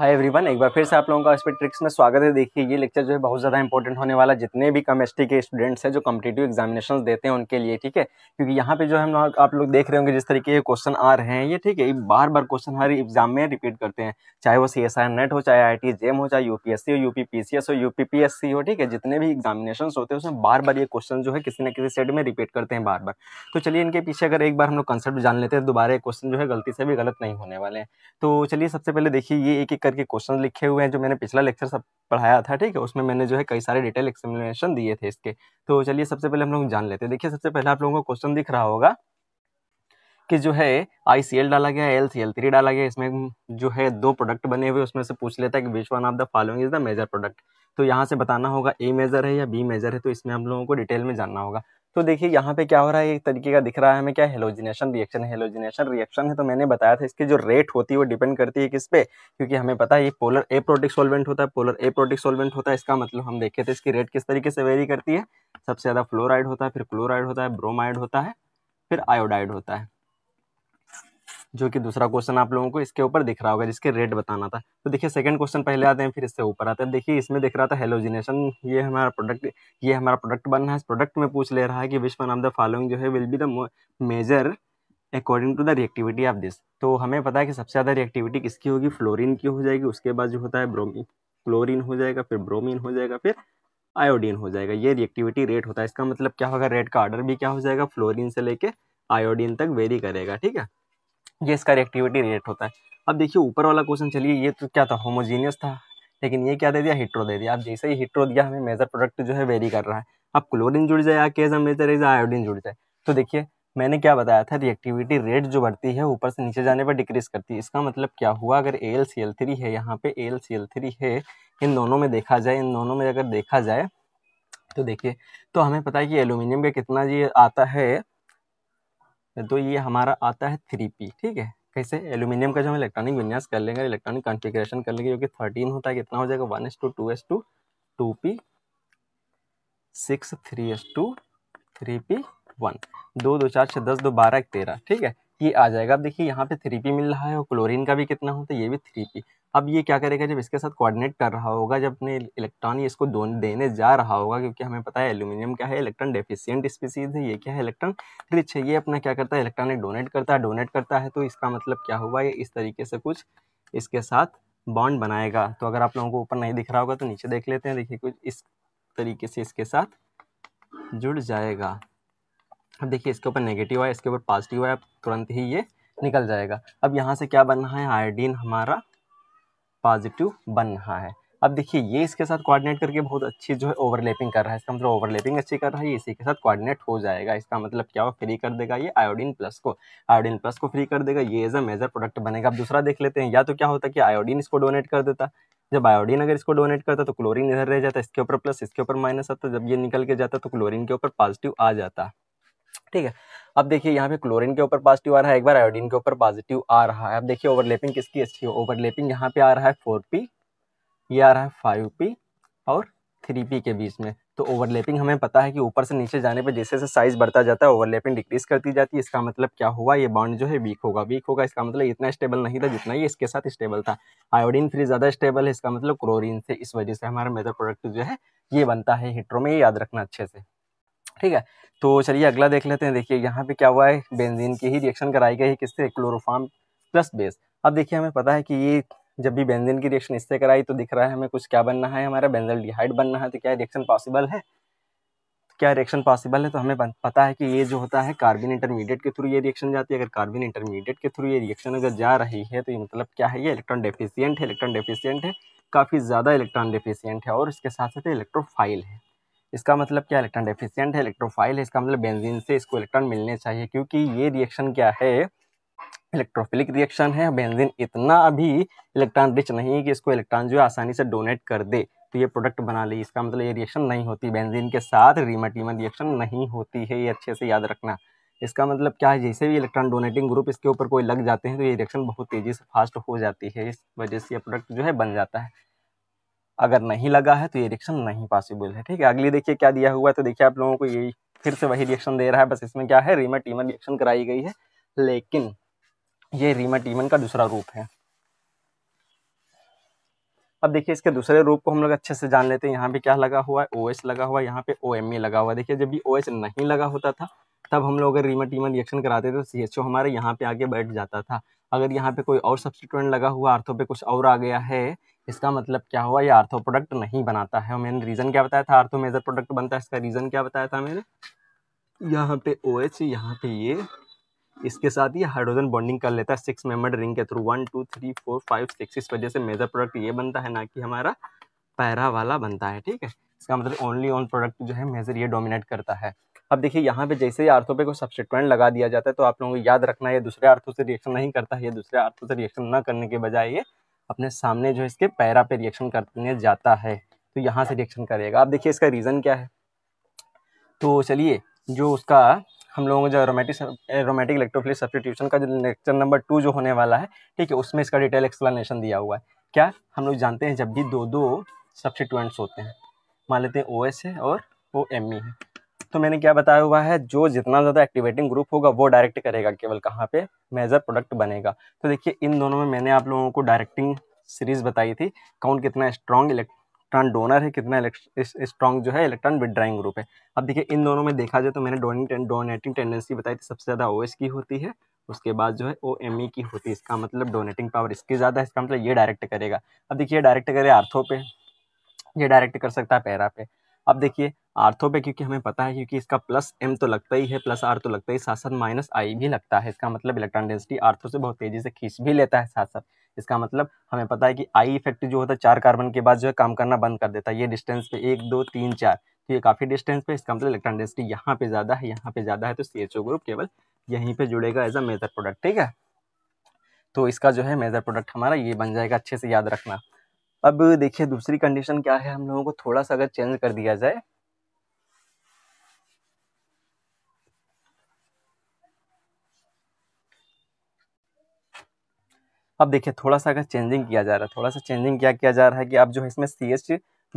hi everyone एक बार फिर से आप लोगों का स्पीड ट्रिक्स में स्वागत है देखिए ये लेक्चर जो है बहुत ज़्यादा इंपॉर्टेंट होने वाला जितने भी केमिस्ट्री के स्टूडेंट्स हैं जो कम्पिटेटिव एग्जामिनेशन देते हैं उनके लिए ठीक है क्योंकि यहाँ पे जो हम लोग आप लोग देख रहे होंगे जिस तरीके के क्वेश्चन आ रहे हैं ये ठीक है बार बार क्वेश्चन हर एग्जाम में रिपीट करते हैं चाहे वो सी एस नेट हो चाहे आई टी जेम हो चाहे यू पी एस सी हो U P P C S हो U P P S C हो ठीक है जितने भी एग्जामिनेशन होते हैं उसमें बार बार ये क्वेश्चन जो है किसी न किसी सेट में रिपीट करते हैं बार बार तो चलिए इनके पीछे अगर एक बार हम लोग कंसेप्ट जान लेते हैं दोबारा क्वेश्चन जो है गलती से भी गलत नहीं होने वाले हैं तो चलिए सबसे पहले देखिए ये एक एक करके क्वेश्चन लिखे हुए हैं जो मैंने पिछला लेक्चर सब पढ़ाया था ठीक है उसमें मैंने जो है कई सारे डिटेल एक्सप्लेनेशन दिए थे इसके तो चलिए सबसे पहले हम लोग जान लेते हैं देखिए सबसे पहले आप लोगों को क्वेश्चन दिख रहा होगा कि जो है आई सी एल डाला गया एल सी एल थ्री डाला गया इसमें जो है दो प्रोडक्ट बने हुए उसमें से पूछ लेता है कि which one of the following is the major product तो यहाँ से बताना होगा ए मेजर है या बी मेजर है तो इसमें हम लोगों को डिटेल में जानना होगा तो देखिए यहाँ पे क्या हो रहा है एक तरीके का दिख रहा है हमें क्या हेलोजिनेशन रिएक्शन हेलोजिनेशन रिएक्शन है तो मैंने बताया था इसकी जो रेट होती है वो डिपेंड करती है किस पे क्योंकि हमें पता है ये पोलर ए प्रोटिक सोलवेंट होता है पोलर ए प्रोटिक सोलवेंट होता है इसका मतलब हम देखे थे इसकी रेट किस तरीके से वेरी करती है सबसे ज़्यादा फ्लोराइड होता है फिर क्लोराइड होता है ब्रोमाइड होता है फिर आयोडाइड होता है जो कि दूसरा क्वेश्चन आप लोगों को इसके ऊपर दिख रहा होगा जिसके रेट बताना था तो देखिए सेकंड क्वेश्चन पहले आते हैं फिर इससे ऊपर आते हैं देखिए इसमें दिख रहा था हेलोजिनेशन ये हमारा प्रोडक्ट ये हमारा प्रोडक्ट बन रहा है इस प्रोडक्ट में पूछ ले रहा है कि which one of the following जो है will be the major according to the reactivity of this तो हमें पता है कि सबसे ज़्यादा रिएक्टिविटी किसकी होगी फ्लोरिन की हो जाएगी उसके बाद जो होता है ब्रोमिन क्लोरिन हो जाएगा फिर ब्रोमिन हो जाएगा फिर आयोडीन हो जाएगा ये रिएक्टिविटी रेट होता है इसका मतलब क्या होगा रेट का आर्डर भी क्या हो जाएगा फ्लोरिन से लेके आयोडीन तक वेरी करेगा ठीक है ये इसका रिएक्टिविटी रेट होता है अब देखिए ऊपर वाला क्वेश्चन चलिए ये तो क्या था होमोजीनियस था लेकिन ये क्या दे दिया हिट्रो दे दिया अब जैसे ही हिट्रो दिया हमें मेजर प्रोडक्ट जो है वेरी कर रहा है अब क्लोरिन जुड़ जाए या केज मेजर एज आयोडीन जुड़ जाए तो देखिए मैंने क्या बताया था रिएक्टिविटी रेट जो बढ़ती है ऊपर से नीचे जाने पर डिक्रीज करती है इसका मतलब क्या हुआ अगर A L C L three है यहाँ पे A L C L three है इन दोनों में देखा जाए इन दोनों में अगर देखा जाए तो देखिए तो हमें पता है कि एल्यूमिनियम का कितना ये आता है तो ये हमारा आता है थ्री पी ठीक है कैसे एल्यूमिनियम का जो हम इलेक्ट्रॉनिक विन्यास कर लेंगे इलेक्ट्रॉनिक कॉन्फ़िगरेशन कर लेंगे जो कि थर्टीन होता है कितना हो जाएगा one S two two S two two P six three S two three P one दो दो चार छः दस दो बारह एक तेरह ठीक है ये आ जाएगा अब देखिए यहाँ पे थ्री पी मिल रहा है और क्लोरीन का भी कितना होता है ये भी थ्री पी अब ये क्या करेगा जब इसके साथ कोऑर्डिनेट कर रहा होगा जब अपने इलेक्ट्रॉन ये इसको देने जा रहा होगा क्योंकि हमें पता है एल्यूमिनियम क्या है इलेक्ट्रॉन डेफिशिएंट स्पीसीज है ये क्या है इलेक्ट्रॉन रिच है ये अपना क्या करता है इलेक्ट्रॉनिक डोनेट करता है डोनेट करता है तो इसका मतलब क्या हुआ ये इस तरीके से कुछ इसके साथ बॉन्ड बनाएगा तो अगर आप लोगों को ऊपर नहीं दिख रहा होगा तो नीचे देख लेते हैं देखिए कुछ इस तरीके से इसके साथ जुड़ जाएगा अब देखिए इसके ऊपर नेगेटिव है इसके ऊपर पॉजिटिव है तुरंत ही ये निकल जाएगा अब यहाँ से क्या बनना है आयोडीन हमारा पॉजिटिव बन रहा है अब देखिए ये इसके साथ कोऑर्डिनेट करके बहुत अच्छी जो है ओवरलैपिंग कर रहा है इसका मतलब ओवरलैपिंग अच्छी कर रहा है इसी के साथ कोऑर्डिनेट हो जाएगा इसका मतलब क्या हो फ्री कर देगा ये आयोडीन प्लस को आयोडीन प्लस को फ्री कर देगा ये एज अ मेजर प्रोडक्ट बनेगा अब दूसरा देख लेते हैं या तो क्या होता है कि आयोडीन इसको डोनेट कर देता जब आयोडीन अगर इसको डोनेट करता तो क्लोरीन इधर रह जाता इसके ऊपर प्लस इसके ऊपर माइनस आता जब ये निकल के जाता तो क्लोरीन के ऊपर पॉजिटिव आ जाता ठीक है अब देखिए यहाँ पे क्लोरीन के ऊपर पॉजिटिव आ रहा है एक बार आयोडीन के ऊपर पॉजिटिव आ रहा है अब देखिए ओवरलेपिंग किसकी अच्छी है ओवरलेपिंग यहाँ पे आ रहा है फोर पी ये आ रहा है फाइव पी और थ्री पी के बीच में तो ओवरलेपिंग हमें पता है कि ऊपर से नीचे जाने पर जैसे जैसे साइज बढ़ता जाता है ओवरलेपिंग डिक्रीज करती जाती है इसका मतलब क्या हुआ ये बॉन्ड जो है वीक होगा वीक होगा इसका मतलब इतना स्टेबल नहीं था जितना ये इसके साथ स्टेबल था आयोडीन फ्री ज़्यादा स्टेबल है इसका मतलब क्लोरीन से इस वजह से हमारा मेजर प्रोडक्ट जो है ये बनता है हीटरों में ये याद रखना अच्छे से ठीक है तो चलिए अगला देख लेते हैं देखिए यहाँ पे क्या हुआ है बेंजीन की ही रिएक्शन कराई गई है किससे क्लोरोफार्म प्लस बेस अब देखिए हमें पता है कि ये जब भी बेंजीन की रिएक्शन इससे कराई तो दिख रहा है हमें कुछ क्या बनना है हमारा बेंजल डिहाइड बनना है तो क्या रिएक्शन पॉसिबल है क्या रिएक्शन पॉसिबल है तो हमें पता है कि ये जो होता है कार्बन इंटरमीडिएट के थ्रू ये रिएक्शन जाती है अगर कार्बन इंटरमीडिएट के थ्रू ये रिएक्शन अगर जा रही है तो ये मतलब क्या है ये इलेक्ट्रॉन डेफिशिएंट है इलेक्ट्रॉन डेफिशिएंट है काफ़ी ज़्यादा इलेक्ट्रॉन डेफिशिएंट है और इसके साथ साथ इलेक्ट्रोफाइल है इसका मतलब क्या इलेक्ट्रॉन डेफिशियंट है इलेक्ट्रोफाइल है इसका मतलब बेंजीन से इसको इलेक्ट्रॉन मिलने चाहिए क्योंकि ये रिएक्शन क्या है इलेक्ट्रोफिलिक रिएक्शन है बेंजीन इतना अभी इलेक्ट्रॉन रिच नहीं है कि इसको इलेक्ट्रॉन जो है आसानी से डोनेट कर दे तो ये प्रोडक्ट बना ली इसका मतलब ये रिएक्शन नहीं होती बेंजीन के साथ रीमाटीमा रिएक्शन नहीं होती है ये अच्छे से याद रखना इसका मतलब क्या है जैसे भी इलेक्ट्रॉन डोनेटिंग ग्रुप इसके ऊपर कोई लग जाते हैं तो ये रिएक्शन बहुत तेज़ी से फास्ट हो जाती है इस वजह से ये प्रोडक्ट जो है बन जाता है अगर नहीं लगा है तो ये रिएक्शन नहीं पॉसिबल है ठीक है अगली देखिए क्या दिया हुआ है तो देखिए आप लोगों को यही फिर से वही रिएक्शन दे रहा है बस इसमें क्या है रीमा टीमन रिएक्शन कराई गई है लेकिन ये रीमा टीमन का दूसरा रूप है अब देखिए इसके दूसरे रूप को हम लोग अच्छे से जान लेते हैं यहाँ पे क्या लगा हुआ है ओ लगा हुआ है यहाँ पे ओ e लगा हुआ है देखिए जब भी ओ नहीं लगा होता था तब हम लोग अगर रीमा टीमन रिएक्शन कराते थे तो सी एच ओ हमारे यहाँ पे आगे बैठ जाता था अगर यहाँ पे कोई और सब्सिट्यूएंट लगा हुआ अर्थों पे कुछ और आ गया है इसका मतलब क्या हुआ ये आर्थो प्रोडक्ट नहीं बनाता है और मैंने रीज़न क्या बताया था आर्थो मेजर प्रोडक्ट बनता है इसका रीज़न क्या बताया था मैंने यहाँ पे ओ एच यहाँ पे ये इसके साथ ये हाइड्रोजन बॉन्डिंग कर लेता है सिक्स मेम्बर रिंग के through one two three four five six इस वजह से मेजर प्रोडक्ट ये बनता है ना कि हमारा पैरा वाला बनता है ठीक है इसका मतलब ओनली ऑन प्रोडक्ट जो है मेजर ये डोमिनेट करता है अब देखिए यहाँ पे जैसे ही आर्थों पे कोई सब्सिट्यूएंट लगा दिया जाता है तो आप लोगों को याद रखना है दूसरे आर्थों से रिएक्शन नहीं करता है ये दूसरे आर्थों से रिएक्शन ना करने के बजाय ये अपने सामने जो इसके पैरा पे रिएक्शन करने जाता है तो यहाँ से रिएक्शन करेगा आप देखिए इसका रीज़न क्या है तो चलिए जो उसका हम लोगों जो एरोमेटिक एरोमेटिक इलेक्ट्रोफिलिक सब्सटीट्यूशन का जो लेक्चर नंबर टू जो होने वाला है ठीक है उसमें इसका डिटेल एक्सप्लेनेशन दिया हुआ है क्या हम लोग जानते हैं जब भी दो दो सब्सटीट्यूएंट्स होते हैं मान लेते हैं ओ है और ओ e है तो मैंने क्या बताया हुआ है जो जितना ज़्यादा एक्टिवेटिंग ग्रुप होगा वो डायरेक्ट करेगा केवल कहाँ पे मेजर प्रोडक्ट बनेगा तो देखिए इन दोनों में मैंने आप लोगों को डायरेक्टिंग सीरीज़ बताई थी कौन कितना स्ट्रॉन्ग इलेक्ट्रॉन डोनर है कितना स्ट्रॉन्ग जो है इलेक्ट्रॉन विड्राइंग ग्रुप है अब देखिए इन दोनों में देखा जाए तो मैंने डोनेटिंग डोनेटिंग टेंडेंसी बताई थी सबसे ज़्यादा ओ की होती है उसके बाद जो है ओ एम ई की होती है इसका मतलब डोनेटिंग पावर इसकी ज़्यादा है इसका मतलब ये डायरेक्ट करेगा अब देखिए डायरेक्ट करे आर्थो पे ये डायरेक्ट कर सकता है पैरा पे अब देखिए आर्थो पे क्योंकि हमें पता है क्योंकि इसका प्लस एम तो लगता ही है प्लस आर तो लगता ही साथ साथ माइनस आई भी लगता है इसका मतलब इलेक्ट्रॉन डेंसिटी आर्थो से बहुत तेज़ी से खींच भी लेता है साथ साथ इसका मतलब हमें पता है कि आई इफेक्ट जो होता है चार कार्बन के बाद जो है काम करना बंद कर देता है ये डिस्टेंस पे एक दो तीन चार तो ये काफ़ी डिस्टेंस पे इसका मतलब इलेक्ट्रॉन डेंसिटी यहाँ पे ज़्यादा है यहाँ पे ज़्यादा है तो सी ग्रुप केवल यहीं पर जुड़ेगा एज अ मेजर प्रोडक्ट ठीक है तो इसका जो है मेजर प्रोडक्ट हमारा ये बन जाएगा अच्छे से याद रखना अब देखिए दूसरी कंडीशन क्या है हम लोगों को थोड़ा सा अगर चेंज कर दिया जाए अब देखिए थोड़ा सा अगर चेंजिंग किया जा रहा है थोड़ा सा चेंजिंग क्या किया जा रहा है कि आप जो है इसमें C H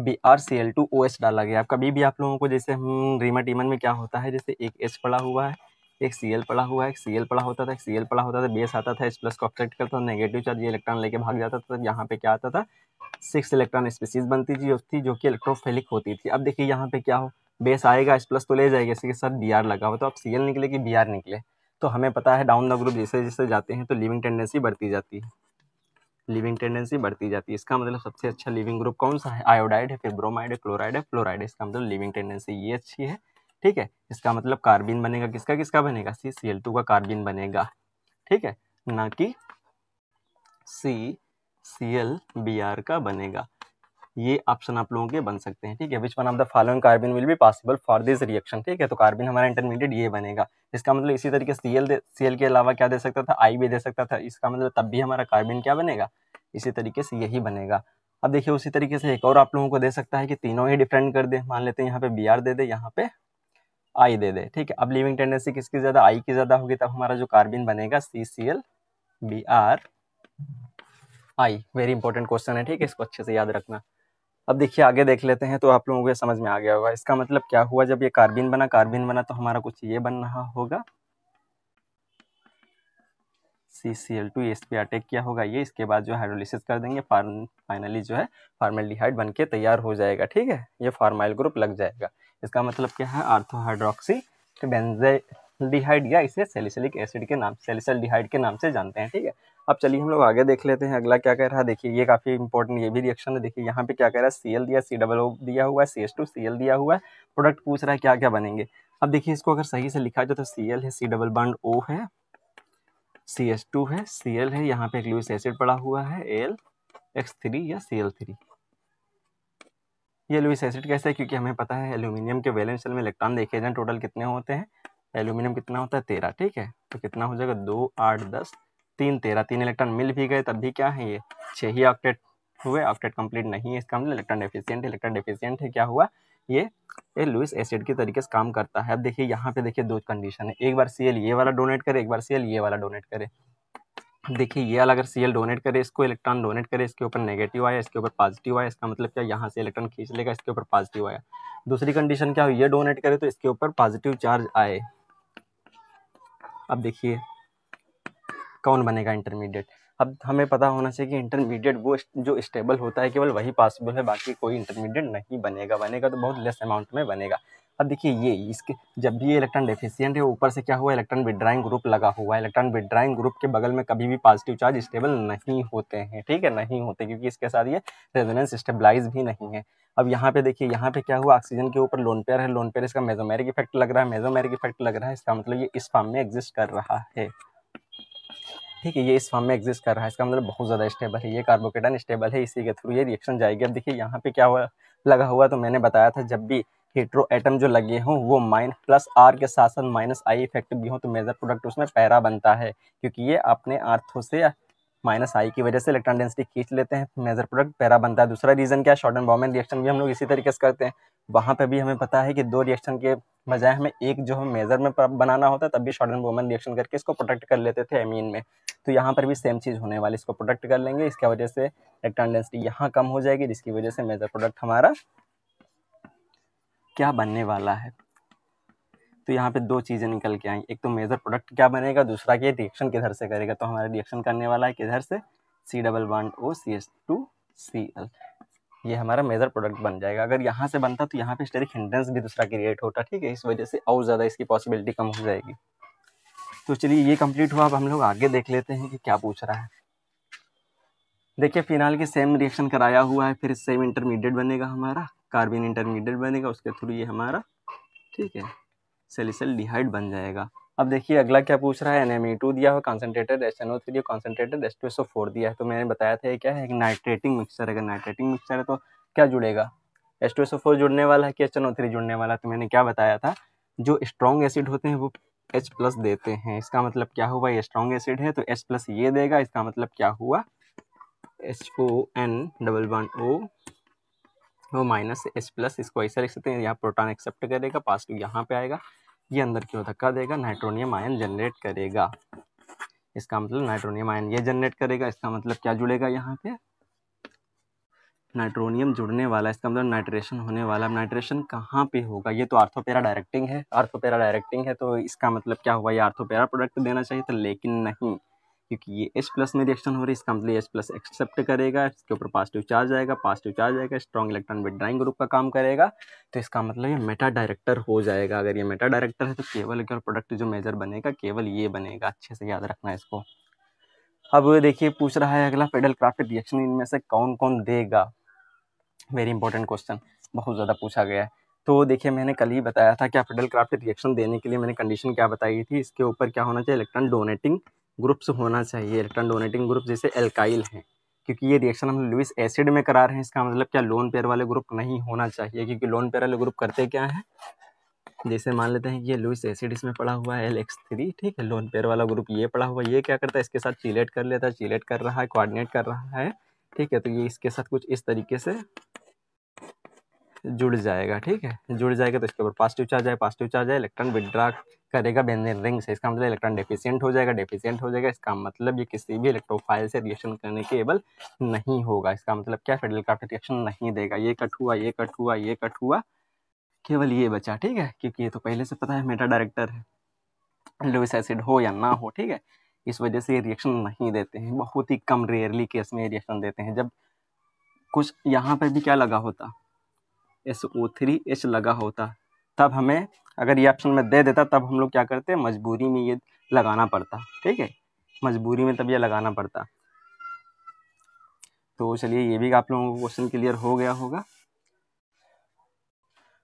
B R C L two O H डाला गया कभी भी आप लोगों को जैसे हम रीमा टीमन में क्या होता है जैसे एक एच पड़ा हुआ है एक सी पड़ा हुआ है एक सी पड़ा होता था एक सी पड़ा होता था बेस आता था इस प्लस को ऑप्टेक्ट करता था नेगेटिव चार्ज ये इलेक्ट्रॉन लेके भाग जाता था यहाँ पे क्या आता था सिक्स इलेक्ट्रॉन स्पीसीज बनती थी जो थी जो कि इलेक्ट्रोफेलिक होती थी अब देखिए यहाँ पे क्या हो बेस आएगा इस प्लस तो ले जाएगा इसके साथ बी लगा हुआ तो अब सी निकले कि बी निकले तो हमें पता है डाउन द ग्रुप जैसे जैसे जाते हैं तो लिविंग टेंडेंसी बढ़ती जाती है लिविंग टेंडेंसी बढ़ती जाती है इसका मतलब सबसे अच्छा लिविंग ग्रुप कौन सा है आयोडाइड है फिर ब्रोमाइड है क्लोराइड है फ्लोराइड है इसका मतलब लिविंग टेंडेंसी ये अच्छी है ठीक है इसका मतलब कार्बिन बनेगा किसका किसका बनेगा सी सी एल टू का कार्बिन बनेगा ठीक है ना कि C C L B R का बनेगा ये ऑप्शन आप लोगों के बन सकते हैं ठीक है which one of the following carbon will be possible for this reaction ठीक है तो कार्बन हमारा इंटरमीडिएट ये बनेगा इसका मतलब इसी तरीके सी एल सी एल के अलावा क्या दे सकता था आई भी दे सकता था इसका मतलब तब भी हमारा कार्बन क्या बनेगा इसी तरीके से यही बनेगा अब देखिए उसी तरीके से एक और आप लोगों को दे सकता है कि तीनों ही डिफरेंट कर दे मान लेते हैं यहाँ पे बी आर दे दे यहाँ पे आई दे दे ठीक है अब लिविंग टेंडेंसी किसकी ज़्यादा आई की ज़्यादा होगी तब हमारा जो कार्बिन बनेगा C C L B R I very important question है ठीक है इसको अच्छे से याद रखना अब देखिए आगे देख लेते हैं तो आप लोगों को ये समझ में आ गया होगा इसका मतलब क्या हुआ जब ये कार्बिन बना कार्बिन बना तो हमारा कुछ ये बन रहा होगा C C L two S P attack किया होगा ये इसके बाद जो हाइड्रोलिसिस कर देंगे फार्म फाइनली जो है फार्मेलिहाइड बन के तैयार हो जाएगा ठीक है ये फार्माइल ग्रुप लग जाएगा इसका मतलब क्या है आर्थोहाइड्रोक्सी तो बेंजलडिहाइड या इसे सेलिसिलिक एसिड के नाम सेलिसलडिहाइड के नाम से जानते हैं ठीक है अब चलिए हम लोग आगे देख लेते हैं अगला क्या कह रहा है देखिए ये काफ़ी इंपॉर्टेंट ये भी रिएक्शन है देखिए यहाँ पे क्या कह रहा है सी एल दिया सी डबल ओ दिया हुआ है C S two C L दिया हुआ है प्रोडक्ट पूछ रहा है क्या क्या बनेंगे अब देखिए इसको अगर सही से लिखा जाए तो सी एल है सी डबल बंड ओ है सी एस टू है सी एल है यहाँ पे एक लूस एसिड पड़ा हुआ है एल एक्स थ्री या सी एल थ्री ये लुइस एसिड कैसे है क्योंकि हमें पता है एल्यूमिनियम के वैलेंस सेल में इलेक्ट्रॉन देखे जाए टोटल कितने होते हैं एल्यूमिनियम कितना होता है तेरह ठीक है तो कितना हो जाएगा दो आठ दस तीन तेरह तीन इलेक्ट्रॉन मिल भी गए तब भी क्या है ये छः ही ऑक्टेट हुए ऑक्टेट कंप्लीट नहीं है इसका मतलब इलेक्ट्रॉन डेफिशियंट इलेक्ट्रॉन डेफिशियंट है क्या हुआ ये ये लुइस एसिड के तरीके से काम करता है अब देखिए यहाँ पे देखिए दो कंडीशन है एक बार सी ये वाला डोनेट करे एक बार सी ये वाला डोनेट करे देखिए ये अगर सी डोनेट करे इसको इलेक्ट्रॉन डोनेट करे इसके ऊपर नेगेटिव आया इसके ऊपर पॉजिटिव आया इसका मतलब क्या यहाँ से इलेक्ट्रॉन खींच लेगा इसके ऊपर पॉजिटिव आया दूसरी कंडीशन क्या हो ये डोनेट करे तो इसके ऊपर पॉजिटिव चार्ज आए अब देखिए कौन बनेगा इंटरमीडिएट अब हमें पता होना चाहिए कि इंटरमीडिएट वो जो स्टेबल होता है केवल वही पॉसिबल है बाकी कोई इंटरमीडिएट नहीं बनेगा बनेगा तो बहुत लेस अमाउंट में बनेगा अब देखिए ये इसके जब भी ये इलेक्ट्रॉन डेफिशियंट है ऊपर से क्या हुआ इलेक्ट्रॉन विड्राइंग ग्रुप लगा हुआ है इलेक्ट्रॉन विड्राइंग ग्रुप के बगल में कभी भी पॉजिटिव चार्ज स्टेबल नहीं होते हैं ठीक है नहीं होते क्योंकि इसके साथ ये रेजोनेंस स्टेबलाइज भी नहीं है अब यहाँ पे देखिए यहाँ पे क्या हुआ ऑक्सीजन के ऊपर लोन पेयर है लोन पेयर इसका मेजोमेरिक इफेक्ट लग रहा है मेजोमेरिक इफेक्ट लग रहा है इसका मतलब ये इस फॉर्म में एग्जिस्ट कर रहा है ठीक है ये इस फॉर्म में एग्जिस्ट कर रहा है इसका मतलब बहुत ज़्यादा स्टेबल है ये कार्बोकेटन स्टेबल है इसी के थ्रू ये रिएक्शन जाएगी अब देखिए यहाँ पे क्या हुआ लगा हुआ तो मैंने बताया था जब भी हीट्रो एटम जो लगे हों वो माइन प्लस आर के साथ साथ माइनस आई इफेक्टिव भी हों तो मेजर प्रोडक्ट उसमें पैरा बनता है क्योंकि ये अपने आर्थों से माइनस आई की वजह से इलेक्ट्रॉन डेंसिटी खींच लेते हैं मेजर प्रोडक्ट पैरा बनता है दूसरा रीज़न क्या है शॉर्ट एंड बॉमेन रिएक्शन भी हम लोग इसी तरीके से करते हैं वहाँ पर भी हमें पता है कि दो रिएक्शन के बजाय हमें एक जो हम मेजर में बनाना होता है तब भी शॉर्ट एंड बॉमेन रिएक्शन करके इसको प्रोटेक्ट कर लेते थे एमीन में तो यहाँ पर भी सेम चीज़ होने वाली इसको प्रोटेक्ट कर लेंगे इसकी वजह से इलेक्ट्रॉन डेंसिटी यहाँ कम हो जाएगी जिसकी वजह से मेजर प्रोडक्ट हमारा क्या बनने वाला है तो यहाँ पे दो चीज़ें निकल के आई एक तो मेजर प्रोडक्ट क्या बनेगा दूसरा कि रिएक्शन किधर से करेगा तो हमारा रिएक्शन करने वाला है किधर से C double one O C S two C L ये हमारा मेजर प्रोडक्ट बन जाएगा अगर यहाँ से बनता तो यहाँ पे स्टेरिक हिंडेंस भी दूसरा क्रिएट होता ठीक है इस वजह से और ज़्यादा इसकी पॉसिबिलिटी कम हो जाएगी तो चलिए ये कंप्लीट हुआ अब हम लोग आगे देख लेते हैं कि क्या पूछ रहा है देखिए फिनाल के सेम रिएक्शन कराया हुआ है फिर सेम इंटरमीडिएट बनेगा हमारा कार्बन इंटरमीडिएट बनेगा उसके थ्रू ये हमारा ठीक है सेलिसल डिहाइड बन जाएगा अब देखिए अगला क्या पूछ रहा है एन एम टू दिया हुआ concentrated S N O three concentrated S two S O four दिया है तो मैंने बताया था ये क्या है एक नाइट्रेटिंग मिक्सचर अगर नाइट्रेटिंग मिक्सचर है तो क्या जुड़ेगा S two S O four जुड़ने वाला है कि एच एन ओ थ्री जुड़ने वाला है तो मैंने क्या बताया था जो स्ट्रॉन्ग एसिड होते हैं वो एच प्लस देते हैं इसका मतलब क्या हुआ ये स्ट्रॉन्ग एसिड है तो एच प्लस ये देगा इसका मतलब क्या हुआ H O N double one O वो माइनस एस प्लस इसको ऐसे लिख सकते हैं यहाँ प्रोटॉन एक्सेप्ट करेगा पॉजिटिव यहाँ पे आएगा ये अंदर की ओर धक्का देगा नाइट्रोनियम आयन जनरेट करेगा इसका मतलब नाइट्रोनियम आयन ये जनरेट करेगा इसका मतलब क्या जुड़ेगा यहाँ पे नाइट्रोनियम जुड़ने वाला इसका मतलब नाइट्रेशन होने वाला नाइट्रेशन कहाँ पे होगा ये तो आर्थोपेरा डायरेक्टिंग है आर्थोपेरा डायरेक्टिंग है तो इसका मतलब क्या हुआ ये आर्थोपेरा प्रोडक्ट देना चाहिए था लेकिन नहीं क्योंकि ये एच प्लस में रिएक्शन हो रही है इसका मतलब एच प्लस एक्सेप्ट करेगा इसके ऊपर पॉजिटिव चार्ज आएगा पॉजिटिव चार्ज आएगा strong electron with drawing group का काम करेगा तो इसका मतलब ये मेटा डायरेक्टर हो जाएगा अगर ये मेटा डायरेक्टर है तो केवल अगर प्रोडक्ट जो मेजर बनेगा केवल ये बनेगा अच्छे से याद रखना इसको अब देखिए पूछ रहा है अगला पेडल क्राफ्ट रिएक्शन इनमें से कौन कौन देगा वेरी इंपॉर्टेंट क्वेश्चन बहुत ज़्यादा पूछा गया है तो देखिए मैंने कल ही बताया था कि आप पेडल क्राफ्ट रिएक्शन देने के लिए मैंने कंडीशन क्या बताई थी इसके ऊपर क्या होना चाहिए इलेक्ट्रॉन डोनेटिंग ग्रुप्स होना चाहिए इलेक्ट्रॉन डोनेटिंग ग्रुप जैसे एल्काइल हैं क्योंकि ये रिएक्शन हम लुइस एसिड में करा रहे हैं इसका मतलब क्या लोन पेयर वाले ग्रुप नहीं होना चाहिए क्योंकि लोन पेयर वाले ग्रुप करते क्या है जैसे मान लेते हैं कि ये लुइस एसिड इसमें पड़ा हुआ है एल एक्स थ्री ठीक है लोन पेयर वाला ग्रुप ये पड़ा हुआ है ये क्या करता है इसके साथ चिलेट कर लेता है चिलेट कर रहा है कोऑर्डिनेट कर रहा है ठीक है तो ये इसके साथ कुछ इस तरीके से जुड़ जाएगा ठीक है जुड़ जाएगा तो इसके ऊपर पॉजिटिव चार्ज आए पॉजिटिव चार्ज आए इलेक्ट्रॉन विदड्रा करेगा बेंजीन रिंग से इसका मतलब इलेक्ट्रॉन डेफिशिएंट हो जाएगा डेफिशिएंट हो जाएगा इसका मतलब ये किसी भी इलेक्ट्रोफाइल से रिएक्शन करने के एबल नहीं होगा इसका मतलब क्या फेडल क्राफ्ट रिएक्शन नहीं देगा ये कट हुआ ये कट हुआ ये कट हुआ केवल ये बचा ठीक है क्योंकि ये तो पहले से पता है मेटा डायरेक्टर है लुइस एसिड हो या ना हो ठीक है इस वजह से ये रिएक्शन नहीं देते हैं बहुत ही कम रेयरली केस में ये रिएक्शन देते हैं जब कुछ यहाँ पर भी क्या लगा होता एस ओ थ्री एच लगा होता तब हमें अगर ये ऑप्शन में दे देता तब हम लोग क्या करते मजबूरी में ये लगाना पड़ता ठीक है मजबूरी में तब ये लगाना पड़ता तो चलिए ये भी आप लोगों को क्वेश्चन क्लियर हो गया होगा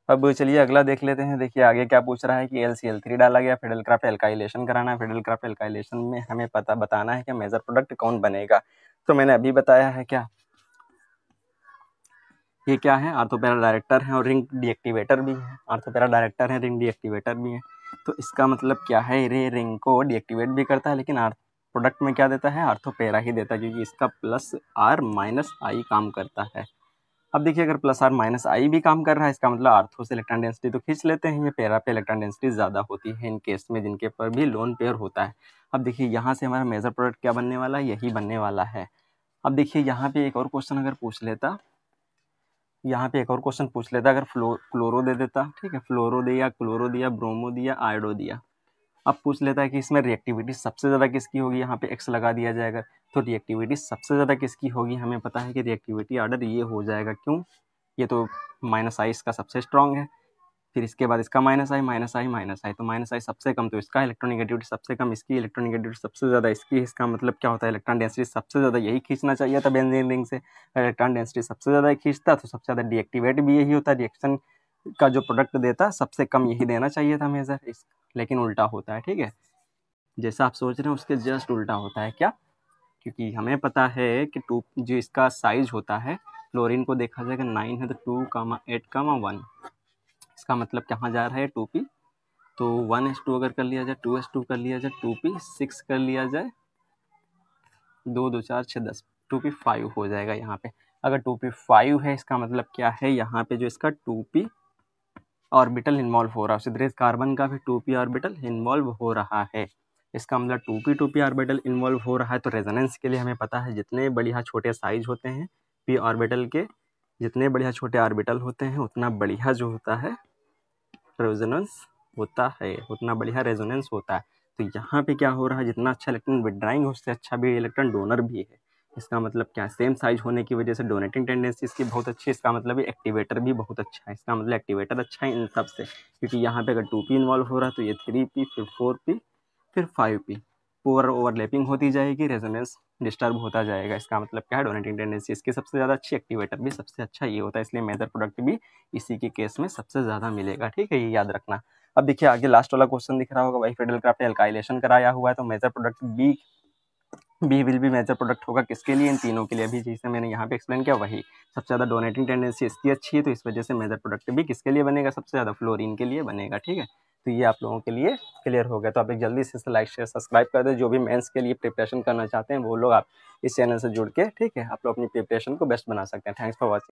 अब चलिए अगला देख लेते हैं देखिए आगे क्या पूछ रहा है कि एल सी एल थ्री डाला गया फेडल क्राफ्ट एल्काइलेशन कराना है फेडल क्राफ्ट एल्काइलेशन में हमें पता बताना है कि मेजर प्रोडक्ट कौन बनेगा तो मैंने अभी बताया है क्या ये क्या है आर्थोपेरा डायरेक्टर हैं और रिंग डीएक्टिवेटर भी है आर्थोपेरा डायरेक्टर है रिंग डीएक्टिवेटर भी है तो इसका मतलब क्या है रे रिंग को डीएक्टिवेट भी करता है लेकिन प्रोडक्ट में क्या देता है आर्थोपेरा ही देता है क्योंकि इसका प्लस आर माइनस आई काम करता है अब देखिए अगर प्लस आर माइनस आई भी काम कर रहा है इसका मतलब आर्थो से इलेक्ट्रॉन डेंसिटी तो खींच लेते हैं ये पेरा पे इलेक्ट्रॉन डेंसिटी ज़्यादा होती है इन केस में जिनके पर भी लोन पेयर होता है अब देखिए यहाँ से हमारा मेजर प्रोडक्ट क्या बनने वाला है यही बनने वाला है अब देखिए यहाँ पे एक और क्वेश्चन अगर पूछ लेता यहाँ पे एक और क्वेश्चन पूछ लेता अगर फ्लो क्लोरो दे देता ठीक है फ्लोरो दिया क्लोरो दिया ब्रोमो दिया आयोडो दिया अब पूछ लेता है कि इसमें रिएक्टिविटी सबसे ज़्यादा किसकी होगी यहाँ पे एक्स लगा दिया जाएगा तो रिएक्टिविटी सबसे ज़्यादा किसकी होगी हमें पता है कि रिएक्टिविटी आर्डर ये हो जाएगा क्यों ये तो माइनस आई का सबसे स्ट्रॉन्ग है फिर इसके बाद इसका minus I minus I minus I तो माइनस आई सबसे कम तो इसका इलेक्ट्रोनिगेटिविटी सबसे कम इसकी इलेक्ट्रोनिगेटिविटी सबसे ज़्यादा इसकी इसका मतलब क्या होता है इलेक्ट्रॉन डेंसिटी सबसे ज़्यादा यही खींचना चाहिए था बेंजीन रिंग से इलेक्ट्रॉन डेंसिटी सबसे ज़्यादा खींचता तो सबसे ज़्यादा डीएक्टिवेट भी यही होता रिएक्शन का जो प्रोडक्ट देता सबसे कम यही देना चाहिए था हमें सर लेकिन उल्टा होता है ठीक है जैसा आप सोच रहे हैं उसके जस्ट उल्टा होता है क्या क्योंकि हमें पता है कि टू जो इसका साइज होता है क्लोरिन को देखा जाएगा नाइन है तो two comma eight comma one इसका मतलब कहाँ जा रहा है टू पी तो वन एस टू अगर कर लिया जाए टू एस टू कर लिया जाए टू पी सिक्स कर लिया जाए दो दो चार छः दस टू पी फाइव हो जाएगा यहाँ पे अगर टू पी फाइव है इसका मतलब क्या है यहाँ पे जो इसका टू पी ऑर्बिटल इन्वॉल्व हो रहा है सिद्धरेज कार्बन का भी टू पी ऑर्बिटल इन्वॉल्व हो रहा है इसका मतलब two P two P orbital involve हो रहा है तो रेजोनेंस के लिए हमें पता है जितने बढ़िया छोटे साइज होते हैं पी ऑर्बिटल के जितने बढ़िया छोटे ऑर्बिटल होते हैं उतना बढ़िया जो होता है रेजोनेंस होता है उतना बढ़िया रेजोनेंस होता है तो यहाँ पे क्या हो रहा है जितना अच्छा इलेक्ट्रॉन विड्राइंग है उससे अच्छा भी इलेक्ट्रॉन डोनर भी है इसका मतलब क्या सेम साइज होने की वजह से डोनेटिंग टेंडेंसी इसकी बहुत अच्छी इसका मतलब एक्टिवेटर भी बहुत अच्छा है इसका मतलब एक्टिवेटर अच्छा है इन सब से क्योंकि यहाँ पे अगर टू पी इन्वॉल्व हो रहा है तो ये थ्री पी फिर फोर पी फिर फाइव पी पोअर ओवरलैपिंग होती जाएगी रेजोनेंस डिस्टर्ब होता जाएगा इसका मतलब क्या है डोनेटिंग टेंडेंसी इसकी सबसे ज़्यादा अच्छी एक्टिवेटर भी सबसे अच्छा ये होता है इसलिए मेजर प्रोडक्ट भी इसी के केस में सबसे ज़्यादा मिलेगा ठीक है ये याद रखना अब देखिए आगे लास्ट वाला क्वेश्चन दिख रहा होगा भाई फेडल क्राफ्ट एल्काइलेशन कराया हुआ है तो major product B B will भी मेजर प्रोडक्ट होगा किसके लिए इन तीनों के लिए अभी जैसे मैंने यहाँ पे एक्सप्लेन किया वही सबसे ज़्यादा डोनेटिंग टेंडेंसी इसकी अच्छी है तो इस वजह से मेजर प्रोडक्ट भी किसके लिए बनेगा सबसे ज़्यादा फ्लोरिन के लिए बनेगा ठीक है तो ये आप लोगों के लिए क्लियर हो गया तो आप एक जल्दी से लाइक शेयर सब्सक्राइब कर दें जो भी मेंस के लिए प्रिपरेशन करना चाहते हैं वो लोग आप इस चैनल से जुड़ के ठीक है आप लोग अपनी प्रिपरेशन को बेस्ट बना सकते हैं थैंक्स फॉर वॉचिंग